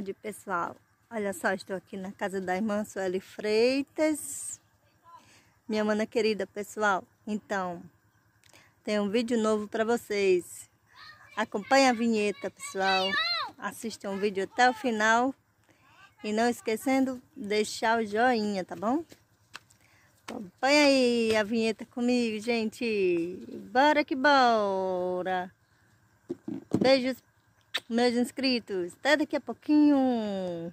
tarde, pessoal. Olha só, estou aqui na casa da irmã Sueli Freitas. Minha mana querida, pessoal. Então, tem um vídeo novo para vocês. Acompanhe a vinheta, pessoal. Assistam o vídeo até o final. E não esquecendo, deixar o joinha, tá bom? Acompanhe aí a vinheta comigo, gente. Bora que bora. Beijos meus inscritos. Até daqui a pouquinho.